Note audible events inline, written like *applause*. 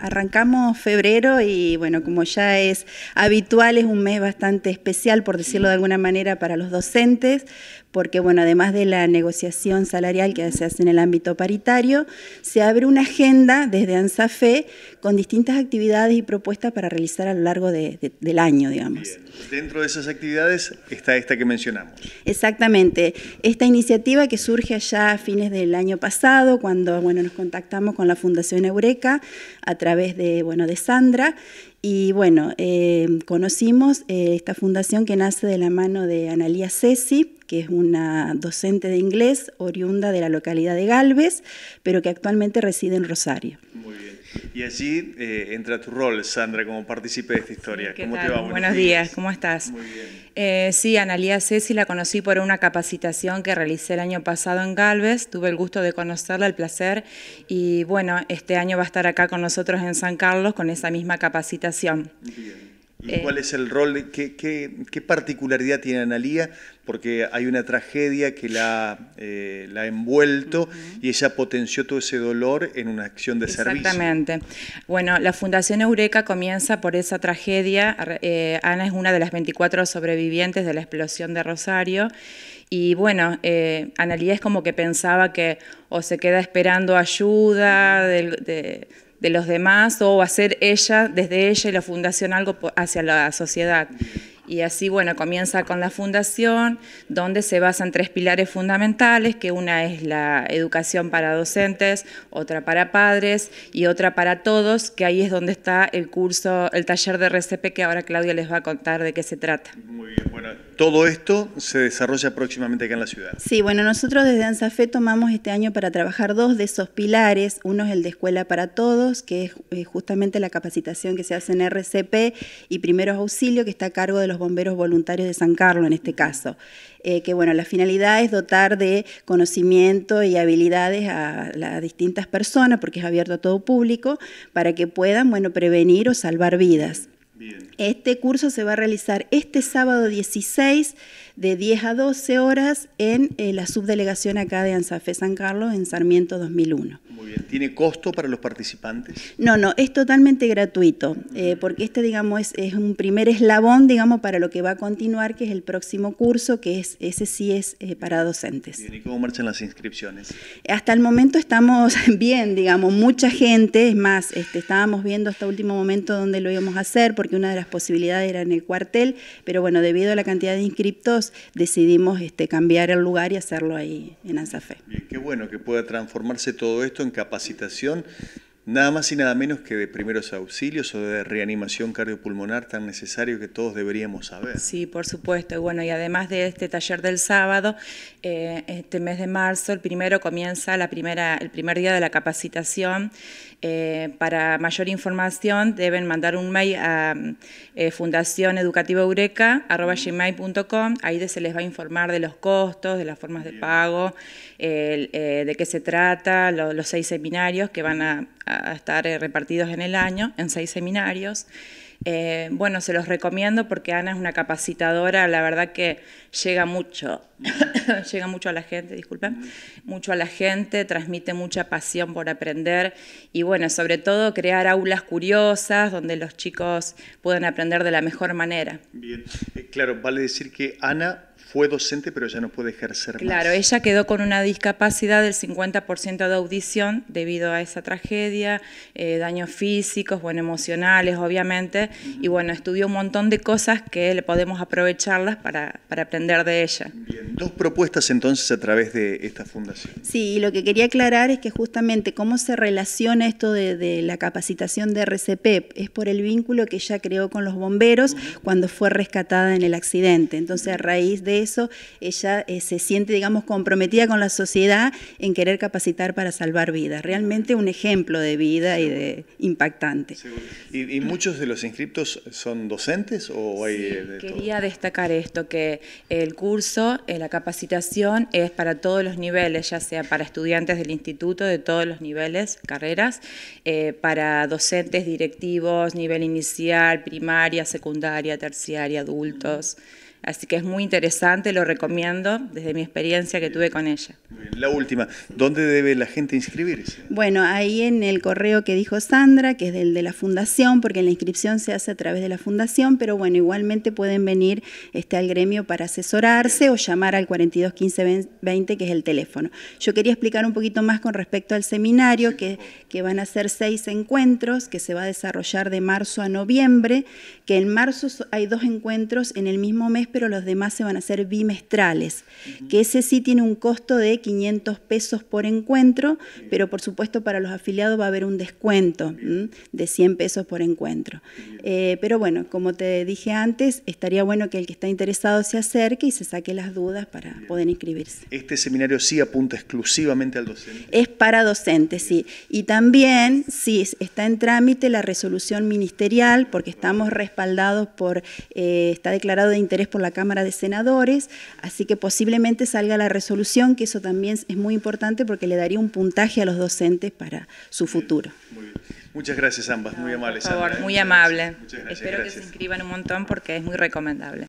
arrancamos febrero y bueno, como ya es habitual, es un mes bastante especial, por decirlo de alguna manera, para los docentes, porque bueno, además de la negociación salarial que se hace en el ámbito paritario, se abre una agenda desde ANSAFE con distintas actividades y propuestas para realizar a lo largo del año, digamos. Dentro de esas actividades está esta que mencionamos. Exactamente. Esta iniciativa que surge allá a fines del año pasado, cuando bueno, nos contactamos con la Fundación Eureka a través de, bueno, de Sandra, y bueno, eh, conocimos eh, esta fundación que nace de la mano de Analia Ceci, que es una docente de inglés oriunda de la localidad de Galvez, pero que actualmente reside en Rosario. Muy bien. Y allí eh, entra tu rol, Sandra, como partícipe de esta historia. ¿Cómo te va? Buenos, días. ¿cómo estás? Muy bien. Eh, sí, Analía Ceci la conocí por una capacitación que realicé el año pasado en Galvez. Tuve el gusto de conocerla, el placer. Y bueno, este año va a estar acá con nosotros en San Carlos con esa misma capacitación. ¿Y cuál eh, es el rol? ¿Qué, qué, particularidad tiene Analía? Porque hay una tragedia que la, eh, la ha envuelto y ella potenció todo ese dolor en una acción de Exactamente. servicio. Exactamente. Bueno, la Fundación Eureka comienza por esa tragedia. Eh, Ana es una de las 24 sobrevivientes de la explosión de Rosario. Y bueno, eh, Analía es como que pensaba que o se queda esperando ayuda De, de los demás o hacer ella, desde ella y la fundación algo hacia la sociedad. Y así, bueno, comienza con la fundación, donde se basan tres pilares fundamentales, que una es la educación para docentes, otra para padres y otra para todos, que ahí es donde está el curso, el taller de RCP, que ahora Claudia les va a contar de qué se trata. Muy todo esto se desarrolla próximamente acá en la ciudad. Sí, bueno, nosotros desde ANSAFE tomamos este año para trabajar dos de esos pilares. Uno es el de Escuela para Todos, que es eh, justamente la capacitación que se hace en RCP y Primeros Auxilio, que está a cargo de los bomberos voluntarios de San Carlos en este caso. Eh, que bueno, la finalidad es dotar de conocimiento y habilidades a las distintas personas, porque es abierto a todo público, para que puedan, bueno, prevenir o salvar vidas. Este curso se va a realizar este sábado 16 de 10 a 12 horas en eh, la subdelegación acá de ANSAFE San Carlos en Sarmiento 2001. Muy bien. ¿Tiene costo para los participantes? No, no, es totalmente gratuito, eh, porque este, digamos, es, un primer eslabón, digamos, para lo que va a continuar, que es el próximo curso, que es ese sí es eh, para docentes. ¿Y cómo marchan las inscripciones? Hasta el momento estamos *laughs* bien, digamos, mucha gente, es más, este, estábamos viendo hasta último momento dónde lo íbamos a hacer, porque una de las posibilidades era en el cuartel, pero bueno, debido a la cantidad de inscriptos, decidimos este, cambiar el lugar y hacerlo ahí en Anzafe qué bueno que pueda transformarse todo esto en capacitación nada más y nada menos que de primeros auxilios o de reanimación cardiopulmonar tan necesario que todos deberíamos saber. Sí, por supuesto. Y bueno, y además de este taller del sábado, eh, este mes de marzo, el primero comienza la primera, el primer día de la capacitación. Eh, para mayor información deben mandar un mail a eh, Ahí se les va a informar de los costos, de las formas de pago, eh, de qué se trata, los seis seminarios que van a a, estar eh, repartidos en el año, en seis seminarios. Eh, bueno, se los recomiendo porque Ana es una capacitadora, la verdad que llega mucho, *coughs* llega mucho a la gente, disculpen, mucho a la gente, transmite mucha pasión por aprender y bueno, sobre todo crear aulas curiosas donde los chicos puedan aprender de la mejor manera. Bien, eh, claro, vale decir que Ana fue docente pero ya no puede ejercer claro, más. Claro, ella quedó con una discapacidad del 50% de audición debido a esa tragedia, eh, daños físicos, bueno, emocionales obviamente, y bueno, estudió un montón de cosas que le podemos aprovecharlas para, aprender de ella. Bien, dos propuestas entonces a través de esta fundación. Sí, y lo que quería aclarar es que justamente cómo se relaciona esto de, la capacitación de RCP es por el vínculo que ella creó con los bomberos cuando fue rescatada en el accidente. Entonces, a raíz de eso, ella eh, se siente, digamos, comprometida con la sociedad en querer capacitar para salvar vidas. Realmente un ejemplo de vida y de impactante. ¿Y, muchos de los inscriptos son docentes o hay eh, Quería destacar esto, que el curso, eh, la capacitación es para todos los niveles, ya sea para estudiantes del instituto de todos los niveles, carreras, para docentes, directivos, nivel inicial, primaria, secundaria, terciaria, adultos. Así que es muy interesante, lo recomiendo desde mi experiencia que tuve con ella. La última, ¿dónde debe la gente inscribirse? Bueno, ahí en el correo que dijo Sandra, que es del de la fundación, porque la inscripción se hace a través de la fundación, pero bueno, igualmente pueden venir este, al gremio para asesorarse o llamar al 421520, que es el teléfono. Yo quería explicar un poquito más con respecto al seminario, que, que van a ser seis encuentros, que se va a desarrollar de marzo a noviembre, que en marzo hay dos encuentros en el mismo mes pero los demás se van a hacer bimestrales, que ese sí tiene un costo de 500 pesos por encuentro, pero por supuesto para los afiliados va a haber un descuento de 100 pesos por encuentro. Eh, pero bueno, como te dije antes, estaría bueno que el que está interesado se acerque y se saque las dudas para poder inscribirse. ¿Este seminario sí apunta exclusivamente al docente? Es para docentes, sí. Y también, sí, está en trámite la resolución ministerial, porque estamos respaldados por, eh, está declarado de interés por la Cámara de Senadores, así que posiblemente salga la resolución, que eso también es muy importante porque le daría un puntaje a los docentes para su futuro. Muchas gracias ambas, muy amables. Por favor, muy amable. Espero que se inscriban un montón porque es muy recomendable.